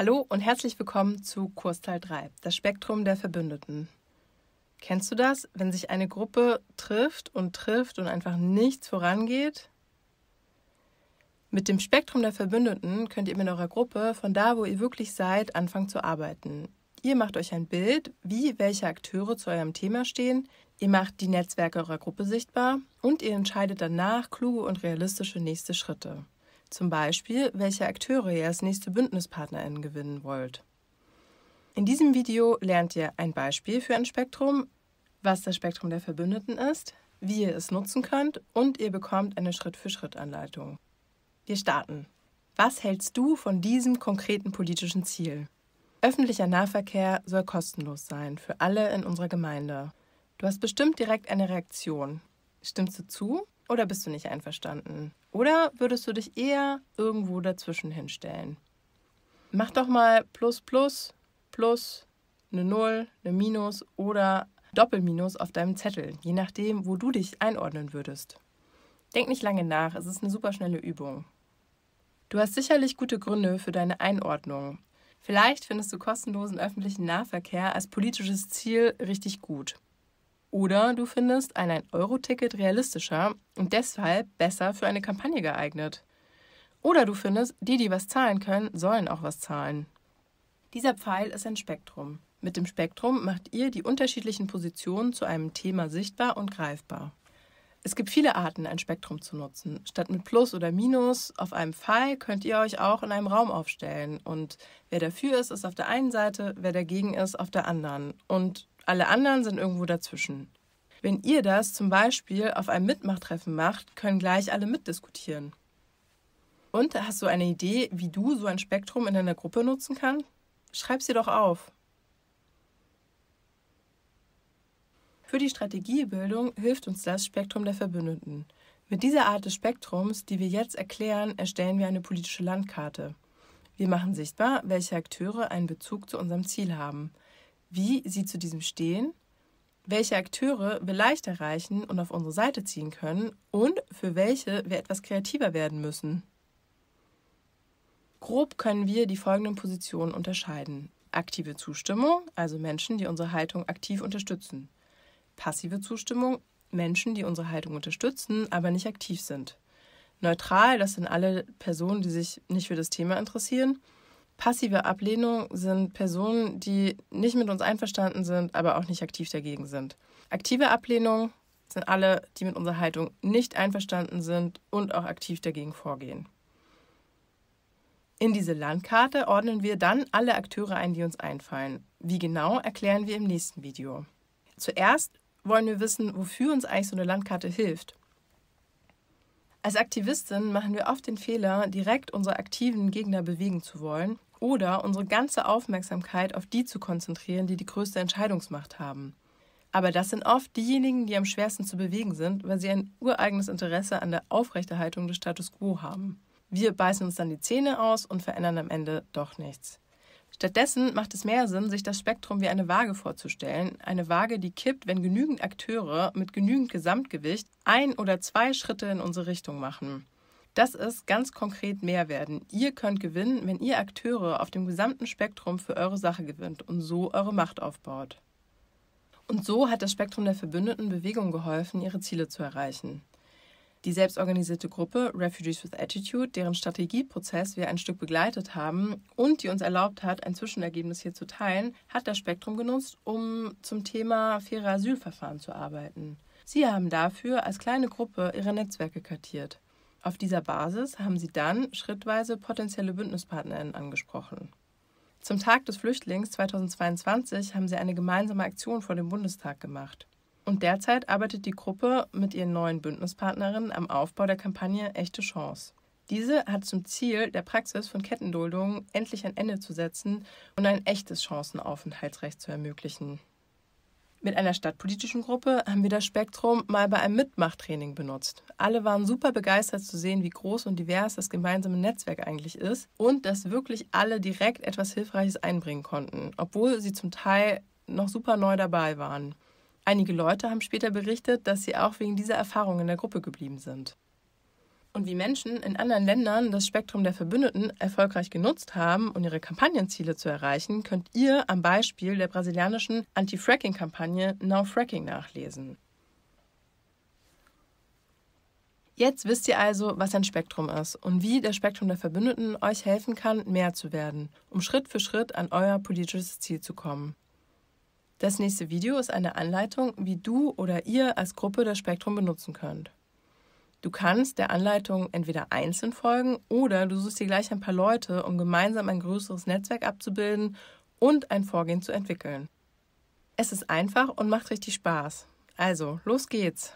Hallo und herzlich willkommen zu Kursteil 3, das Spektrum der Verbündeten. Kennst du das, wenn sich eine Gruppe trifft und trifft und einfach nichts vorangeht? Mit dem Spektrum der Verbündeten könnt ihr mit eurer Gruppe von da, wo ihr wirklich seid, anfangen zu arbeiten. Ihr macht euch ein Bild, wie welche Akteure zu eurem Thema stehen, ihr macht die Netzwerke eurer Gruppe sichtbar und ihr entscheidet danach kluge und realistische nächste Schritte. Zum Beispiel, welche Akteure ihr als nächste BündnispartnerInnen gewinnen wollt. In diesem Video lernt ihr ein Beispiel für ein Spektrum, was das Spektrum der Verbündeten ist, wie ihr es nutzen könnt und ihr bekommt eine Schritt-für-Schritt-Anleitung. Wir starten. Was hältst du von diesem konkreten politischen Ziel? Öffentlicher Nahverkehr soll kostenlos sein für alle in unserer Gemeinde. Du hast bestimmt direkt eine Reaktion. Stimmst du zu? Oder bist du nicht einverstanden? Oder würdest du dich eher irgendwo dazwischen hinstellen? Mach doch mal plus, plus, plus, eine Null, eine Minus oder Doppelminus auf deinem Zettel, je nachdem, wo du dich einordnen würdest. Denk nicht lange nach, es ist eine superschnelle Übung. Du hast sicherlich gute Gründe für deine Einordnung. Vielleicht findest du kostenlosen öffentlichen Nahverkehr als politisches Ziel richtig gut. Oder du findest ein 1-Euro-Ticket realistischer und deshalb besser für eine Kampagne geeignet. Oder du findest, die, die was zahlen können, sollen auch was zahlen. Dieser Pfeil ist ein Spektrum. Mit dem Spektrum macht ihr die unterschiedlichen Positionen zu einem Thema sichtbar und greifbar. Es gibt viele Arten, ein Spektrum zu nutzen. Statt mit Plus oder Minus auf einem Pfeil könnt ihr euch auch in einem Raum aufstellen. Und wer dafür ist, ist auf der einen Seite, wer dagegen ist, auf der anderen. Und alle anderen sind irgendwo dazwischen. Wenn ihr das zum Beispiel auf einem Mitmachtreffen macht, können gleich alle mitdiskutieren. Und hast du eine Idee, wie du so ein Spektrum in deiner Gruppe nutzen kannst? Schreib sie doch auf. Für die Strategiebildung hilft uns das Spektrum der Verbündeten. Mit dieser Art des Spektrums, die wir jetzt erklären, erstellen wir eine politische Landkarte. Wir machen sichtbar, welche Akteure einen Bezug zu unserem Ziel haben, wie sie zu diesem stehen, welche Akteure wir leicht erreichen und auf unsere Seite ziehen können und für welche wir etwas kreativer werden müssen. Grob können wir die folgenden Positionen unterscheiden. Aktive Zustimmung, also Menschen, die unsere Haltung aktiv unterstützen. Passive Zustimmung Menschen, die unsere Haltung unterstützen, aber nicht aktiv sind. Neutral, das sind alle Personen, die sich nicht für das Thema interessieren. Passive Ablehnung sind Personen, die nicht mit uns einverstanden sind, aber auch nicht aktiv dagegen sind. Aktive Ablehnung sind alle, die mit unserer Haltung nicht einverstanden sind und auch aktiv dagegen vorgehen. In diese Landkarte ordnen wir dann alle Akteure ein, die uns einfallen. Wie genau, erklären wir im nächsten Video. Zuerst wollen wir wissen, wofür uns eigentlich so eine Landkarte hilft. Als Aktivistin machen wir oft den Fehler, direkt unsere aktiven Gegner bewegen zu wollen oder unsere ganze Aufmerksamkeit auf die zu konzentrieren, die die größte Entscheidungsmacht haben. Aber das sind oft diejenigen, die am schwersten zu bewegen sind, weil sie ein ureigenes Interesse an der Aufrechterhaltung des Status quo haben. Wir beißen uns dann die Zähne aus und verändern am Ende doch nichts. Stattdessen macht es mehr Sinn, sich das Spektrum wie eine Waage vorzustellen. Eine Waage, die kippt, wenn genügend Akteure mit genügend Gesamtgewicht ein oder zwei Schritte in unsere Richtung machen. Das ist ganz konkret Mehrwerden. Ihr könnt gewinnen, wenn ihr Akteure auf dem gesamten Spektrum für eure Sache gewinnt und so eure Macht aufbaut. Und so hat das Spektrum der Verbündeten Bewegung geholfen, ihre Ziele zu erreichen. Die selbstorganisierte Gruppe Refugees with Attitude, deren Strategieprozess wir ein Stück begleitet haben und die uns erlaubt hat, ein Zwischenergebnis hier zu teilen, hat das Spektrum genutzt, um zum Thema faire Asylverfahren zu arbeiten. Sie haben dafür als kleine Gruppe ihre Netzwerke kartiert. Auf dieser Basis haben sie dann schrittweise potenzielle Bündnispartnerinnen angesprochen. Zum Tag des Flüchtlings 2022 haben sie eine gemeinsame Aktion vor dem Bundestag gemacht. Und derzeit arbeitet die Gruppe mit ihren neuen Bündnispartnerinnen am Aufbau der Kampagne Echte Chance. Diese hat zum Ziel, der Praxis von Kettenduldungen endlich ein Ende zu setzen und ein echtes Chancenaufenthaltsrecht zu ermöglichen. Mit einer stadtpolitischen Gruppe haben wir das Spektrum mal bei einem Mitmachtraining benutzt. Alle waren super begeistert zu sehen, wie groß und divers das gemeinsame Netzwerk eigentlich ist und dass wirklich alle direkt etwas Hilfreiches einbringen konnten, obwohl sie zum Teil noch super neu dabei waren. Einige Leute haben später berichtet, dass sie auch wegen dieser Erfahrung in der Gruppe geblieben sind. Und wie Menschen in anderen Ländern das Spektrum der Verbündeten erfolgreich genutzt haben, um ihre Kampagnenziele zu erreichen, könnt ihr am Beispiel der brasilianischen Anti-Fracking-Kampagne Now Fracking nachlesen. Jetzt wisst ihr also, was ein Spektrum ist und wie das Spektrum der Verbündeten euch helfen kann, mehr zu werden, um Schritt für Schritt an euer politisches Ziel zu kommen. Das nächste Video ist eine Anleitung, wie du oder ihr als Gruppe das Spektrum benutzen könnt. Du kannst der Anleitung entweder einzeln folgen oder du suchst dir gleich ein paar Leute, um gemeinsam ein größeres Netzwerk abzubilden und ein Vorgehen zu entwickeln. Es ist einfach und macht richtig Spaß. Also, los geht's!